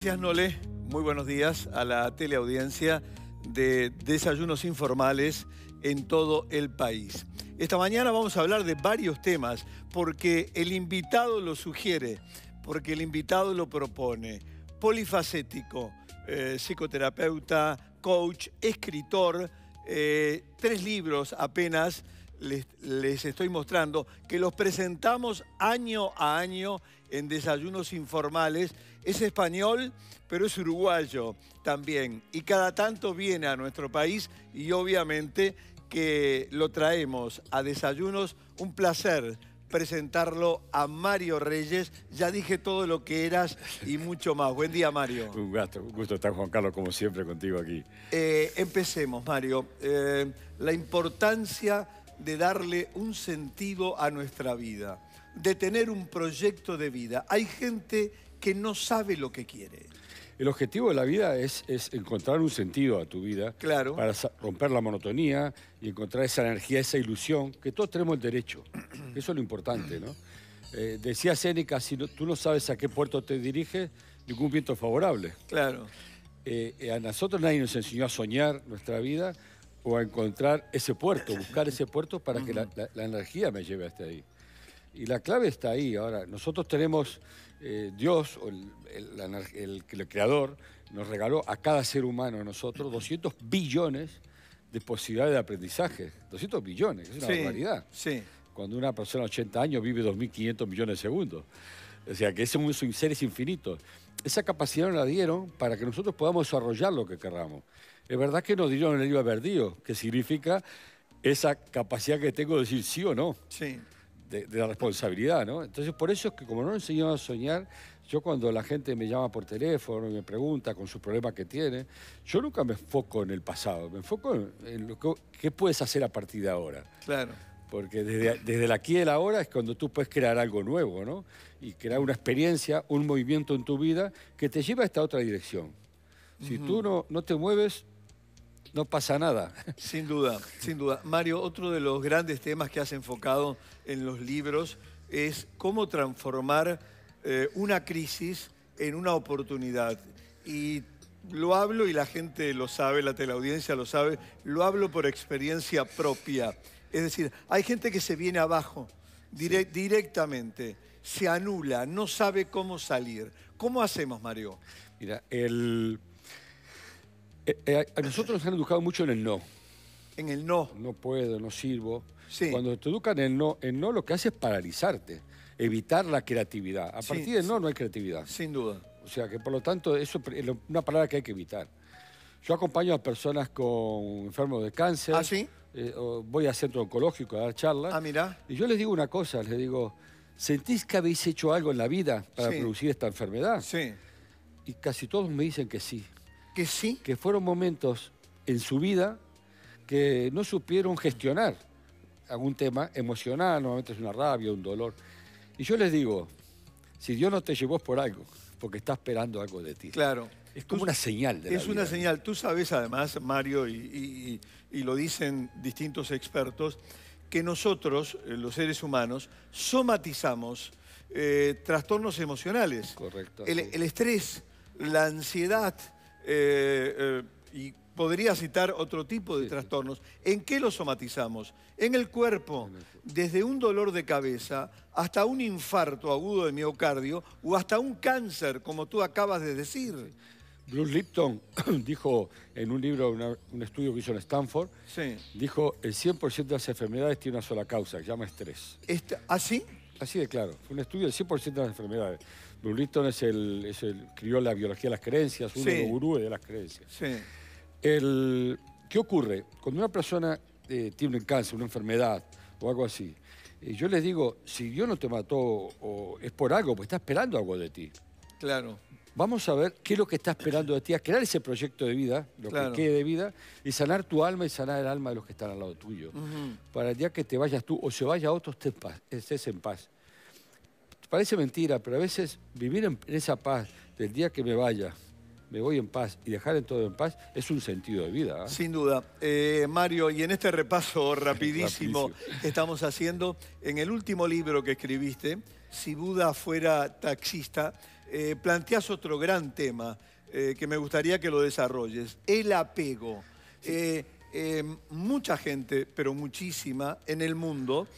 Gracias, Nole. Muy buenos días a la teleaudiencia de Desayunos Informales en todo el país. Esta mañana vamos a hablar de varios temas porque el invitado lo sugiere, porque el invitado lo propone. Polifacético, eh, psicoterapeuta, coach, escritor, eh, tres libros apenas les, estoy mostrando, que los presentamos año a año en desayunos informales. Es español, pero es uruguayo también. Y cada tanto viene a nuestro país y obviamente que lo traemos a desayunos. Un placer presentarlo a Mario Reyes. Ya dije todo lo que eras y mucho más. Buen día, Mario. Un gusto, un gusto estar, Juan Carlos, como siempre, contigo aquí. Eh, empecemos, Mario. Eh, la importancia de darle un sentido a nuestra vida, de tener un proyecto de vida. Hay gente que no sabe lo que quiere. El objetivo de la vida es, es encontrar un sentido a tu vida. Claro. Para romper la monotonía y encontrar esa energía, esa ilusión, que todos tenemos el derecho. Eso es lo importante, ¿no? Eh, decía Seneca, si tú no sabes a qué puerto te diriges, ningún viento favorable. Claro. Eh, eh, a nosotros nadie nos enseñó a soñar nuestra vida o a encontrar ese puerto, buscar ese puerto para que la, energía me lleve hasta ahí. Y la clave está ahí. Ahora, nosotros tenemos eh, Dios, el, creador, nos regaló a cada ser humano, a nosotros, 200 billones de posibilidades de aprendizaje. 200 billones, es una barbaridad. Sí. Cuando una persona de 80 años vive 2.500 millones de segundos. O sea, que ese mundo es infinitos. Esa capacidad nos la dieron para que nosotros podamos desarrollar lo que querramos. Es verdad que nos dieron el iba perdido, que significa esa capacidad que tengo de decir sí o no. Sí. De, la responsabilidad, ¿no? Entonces, por eso es que como no nos enseñaron a soñar, yo cuando la gente me llama por teléfono y me pregunta con sus problemas que tiene, yo nunca me enfoco en el pasado, me enfoco en, lo que, qué puedes hacer a partir de ahora. Claro. Porque desde, aquí y la ahora es cuando tú puedes crear algo nuevo, ¿no? Y crear una experiencia, un movimiento en tu vida que te lleva a esta otra dirección. Si tú no, no te mueves, no pasa nada. Sin duda, sin duda. Mario, otro de los grandes temas que has enfocado en los libros es cómo transformar eh, una crisis en una oportunidad. Y lo hablo y la gente lo sabe, la teleaudiencia lo sabe, lo hablo por experiencia propia. Es decir, hay gente que se viene abajo directamente, se anula, no sabe cómo salir. ¿Cómo hacemos, Mario? Mira, el eh, eh, a nosotros nos han educado mucho en el no. En el no. No puedo, no sirvo. Cuando te educan en el no, en no lo que hace es paralizarte, evitar la creatividad. A partir del no no hay creatividad. Sin duda. O sea que por lo tanto eso es una palabra que hay que evitar. Yo acompaño a personas con enfermos de cáncer. ¿Ah, sí? Eh, voy a centro oncológico a dar charlas. Ah, mirá. Y yo les digo una cosa, les digo, ¿sentís que habéis hecho algo en la vida para producir esta enfermedad? Sí. Y casi todos me dicen que sí que sí. Que fueron momentos en su vida que no supieron gestionar algún tema emocional, normalmente es una rabia, un dolor. Y yo les digo, si Dios no te llevó por algo, porque está esperando algo de ti. Claro. Es como una señal de la Es una señal. Tú sabes además, Mario, y, lo dicen distintos expertos, que nosotros, eh, los seres humanos, somatizamos eh, trastornos emocionales. Correcto. el estrés, la ansiedad, eh, eh, y podría citar otro tipo de trastornos. ¿En qué lo somatizamos? En el cuerpo, desde un dolor de cabeza hasta un infarto agudo de miocardio o hasta un cáncer, como tú acabas de decir. Bruce Lipton dijo en un libro, un estudio que hizo en Stanford, dijo el 100% de las enfermedades tiene una sola causa, que se llama estrés. ¿Así? ¿ah, Así de claro, fue un estudio del 100% de las enfermedades. Burlington es el, es el, crió la biología de las creencias, uno de los gurúes de las creencias. El, ¿Qué ocurre? Cuando una persona eh, tiene un cáncer, una enfermedad o algo así, eh, yo les digo, si Dios no te mató o es por algo, pues está esperando algo de ti. Claro. Vamos a ver qué es lo que está esperando de ti, a crear ese proyecto de vida, lo que quede de vida, y sanar tu alma y sanar el alma de los que están al lado tuyo. Para el día que te vayas tú o se vaya otro, estés en paz. Parece mentira, pero a veces vivir en esa paz del día que me vaya, me voy en paz y dejar en todo en paz es un sentido de vida. ¿eh? Sin duda. Eh, Mario, y en este repaso rapidísimo, que estamos haciendo, en el último libro que escribiste, Si Buda fuera taxista, eh, planteas otro gran tema que me gustaría que lo desarrolles, el apego. mucha gente, pero muchísima, en el mundo,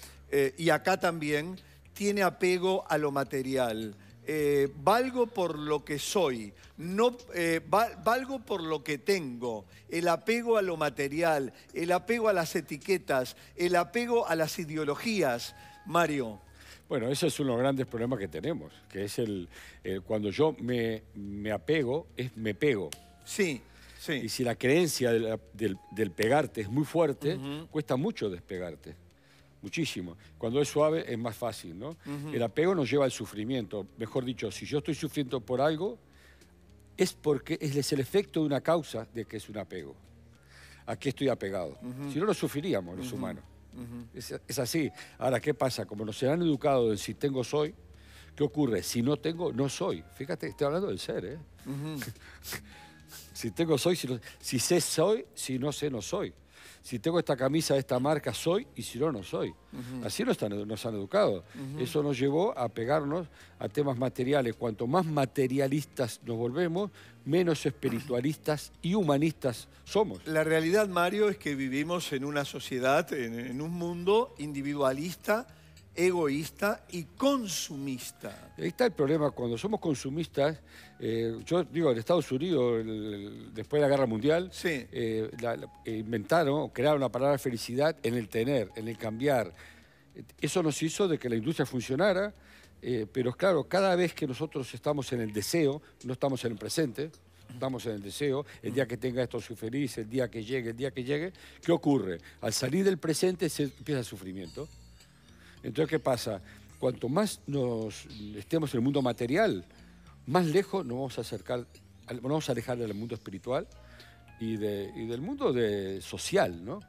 y acá también, tiene apego a lo material. Eh, valgo por lo que soy, no, eh, valgo por lo que tengo, el apego a lo material, el apego a las etiquetas, el apego a las ideologías, Mario. Bueno, ese es uno de los grandes problemas que tenemos, que es el, cuando yo me, apego, es me pego. Sí, sí. Y si la creencia del, pegarte es muy fuerte, cuesta mucho despegarte muchísimo. Cuando es suave es más fácil, ¿no? El apego nos lleva al sufrimiento. Mejor dicho, si yo estoy sufriendo por algo, es porque es el efecto de una causa de que es un apego. ¿A qué estoy apegado? Si no, lo sufriríamos los humanos. Es, así. Ahora, ¿qué pasa? Como nos han educado de si tengo soy, ¿qué ocurre? Si no tengo, no soy. Fíjate, estoy hablando del ser, ¿eh? si tengo soy, si sé soy, si no sé, no soy si tengo esta camisa de esta marca soy y si no, no soy. Así nos, han educado. Eso nos llevó a pegarnos a temas materiales. Cuanto más materialistas nos volvemos, menos espiritualistas y humanistas somos. La realidad, Mario, es que vivimos en una sociedad, en un mundo individualista egoísta y consumista. Ahí está el problema, cuando somos consumistas, eh, yo digo, en Estados Unidos, después de la Guerra Mundial, eh, eh, inventaron, crearon la palabra felicidad en el tener, en el cambiar. Eso nos hizo de que la industria funcionara, pero claro, cada vez que nosotros estamos en el deseo, no estamos en el presente, estamos en el deseo, el día que tenga esto su feliz, el día que llegue, el día que llegue, ¿qué ocurre? Al salir del presente se empieza el sufrimiento. Entonces, ¿qué pasa? Cuanto más nos estemos en el mundo material, más lejos nos vamos a acercar, nos vamos a alejar del mundo espiritual y, de, del mundo de, social, ¿no?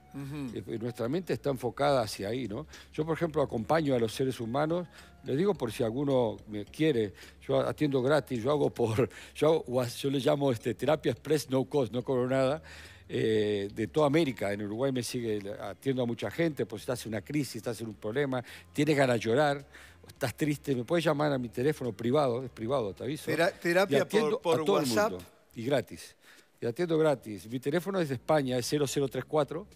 Nuestra mente está enfocada hacia ahí, ¿no? Yo, por ejemplo, acompaño a los seres humanos, les digo por si alguno me quiere, yo atiendo gratis, yo hago por, yo, le llamo este, terapia express, no cost, no cobro nada, eh, de toda América. En Uruguay me sigue, atiendo a mucha gente, pues estás en una crisis, estás en un problema, tienes ganas de llorar, estás triste, me puedes llamar a mi teléfono privado, es privado, te aviso. terapia por, WhatsApp. Mundo, y gratis. Y atiendo gratis. Mi teléfono es de España, es 0034.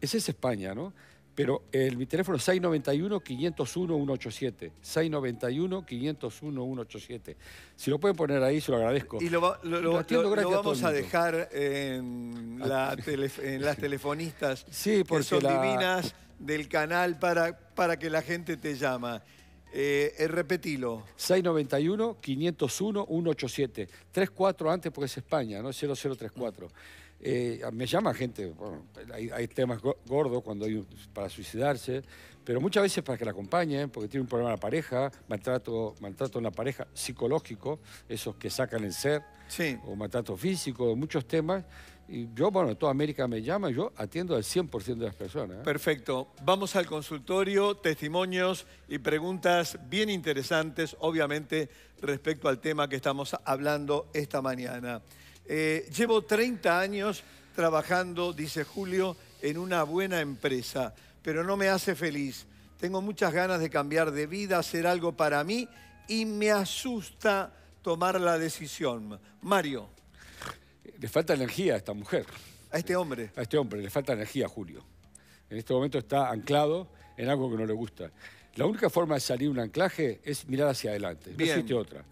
Ese es España, ¿no? Pero eh, mi teléfono es 691-501-187. 691-501-187. Si lo pueden poner ahí, se lo agradezco. Y lo, vamos a, dejar en, ah, las telefonistas que son divinas del canal para, para que la gente te llama. Eh, eh, repetilo. 691-501-187. 34 antes porque es España, ¿no? 0034. Eh, me llama gente, hay, temas gordos cuando hay para suicidarse, pero muchas veces para que la acompañen, porque tiene un problema en la pareja, maltrato, maltrato en la pareja psicológico, esos que sacan el ser, o maltrato físico, muchos temas. Y yo, bueno, toda América me llama, yo atiendo al 100% de las personas. ¿eh? Perfecto. Vamos al consultorio, testimonios y preguntas bien interesantes, obviamente, respecto al tema que estamos hablando esta mañana. Eh, llevo 30 años trabajando, dice Julio, en una buena empresa, pero no me hace feliz. Tengo muchas ganas de cambiar de vida, hacer algo para mí y me asusta tomar la decisión. Mario. Le falta energía a esta mujer. A este hombre. A este hombre, le falta energía Julio. En este momento está anclado en algo que no le gusta. La única forma de salir un anclaje es mirar hacia adelante, no existe otra.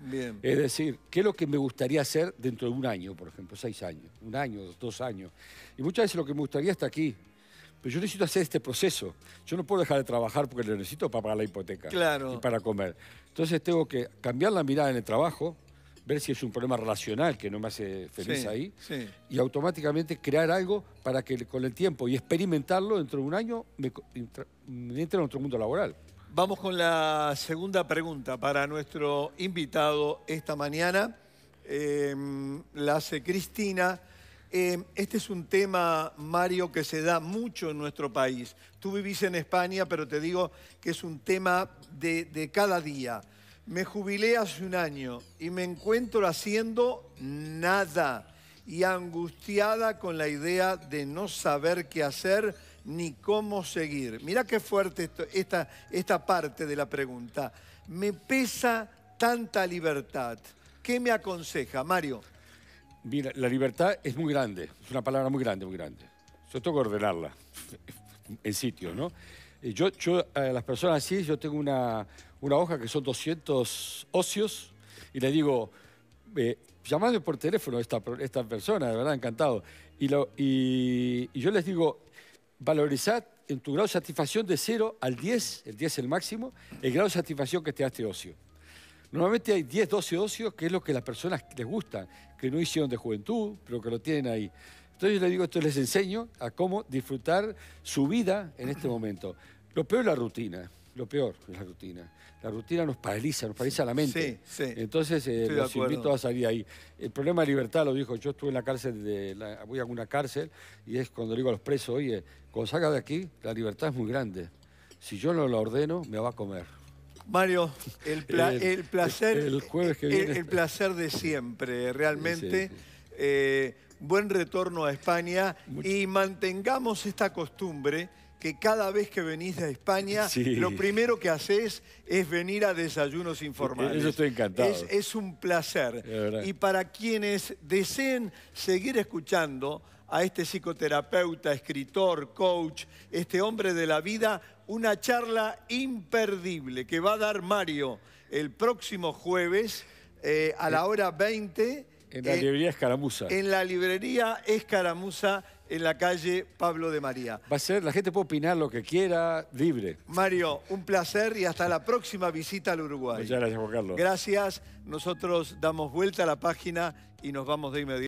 Es decir, ¿qué es lo que me gustaría hacer dentro de un año, por ejemplo, seis años, un año, dos, años? Y muchas veces lo que me gustaría está aquí, pero yo necesito hacer este proceso. Yo no puedo dejar de trabajar porque lo necesito para pagar la hipoteca y para comer. Entonces tengo que cambiar la mirada en el trabajo, ver si es un problema relacional que no me hace feliz ahí y automáticamente crear algo para que con el tiempo y experimentarlo dentro de un año me, me entre en otro mundo laboral. Vamos con la segunda pregunta para nuestro invitado esta mañana. Em, la hace Cristina. Em, este es un tema, Mario, que se da mucho en nuestro país. Tú vivís en España, pero te digo que es un tema de, de cada día. Me jubilé hace un año y me encuentro haciendo nada y angustiada con la idea de no saber qué hacer ni cómo seguir. Mirá qué fuerte esta, parte de la pregunta. Me pesa tanta libertad. ¿Qué me aconseja, Mario? Mira, la libertad es muy grande, es una palabra muy grande, muy grande. Yo tengo que ordenarla en sitio, ¿no? Eh, yo, yo a las personas así, yo tengo una, una hoja que son 200 ocios y le digo, eh, por teléfono a esta, persona, de verdad, encantado. Y, lo, y yo les digo, valorizar en tu grado de satisfacción de 0 al 10, el 10 es el máximo, el grado de satisfacción que te da este ocio. Normalmente hay 10, 12 ocios que es lo que las personas les gusta, que no hicieron de juventud, pero que lo tienen ahí. Entonces yo les digo esto, les enseño a cómo disfrutar su vida en este momento. Lo peor es la rutina lo peor la rutina. La rutina nos paraliza, nos paraliza la mente. Entonces, eh, los invito a salir ahí. El problema de libertad, lo dijo, yo estuve en la cárcel, de voy a una cárcel, y es cuando digo a los presos, oye, cuando salga de aquí, la libertad es muy grande. Si yo no la ordeno, me va a comer. Mario, el, placer. El, placer de siempre, realmente. Eh, buen retorno a España y mantengamos esta costumbre que cada vez que venís a España, lo primero que haces es venir a desayunos informales. Yo estoy encantado. Es, un placer. Y para quienes deseen seguir escuchando a este psicoterapeuta, escritor, coach, este hombre de la vida, una charla imperdible que va a dar Mario el próximo jueves eh, a la eh, hora 20. En la eh, librería Escaramuza. En la librería Escaramuza en la calle Pablo de María. Va a ser, la gente puede opinar lo que quiera, libre. Mario, un placer y hasta la próxima visita al Uruguay. Muchas gracias, Juan Carlos. Gracias. Nosotros damos vuelta a la página y nos vamos de inmediato.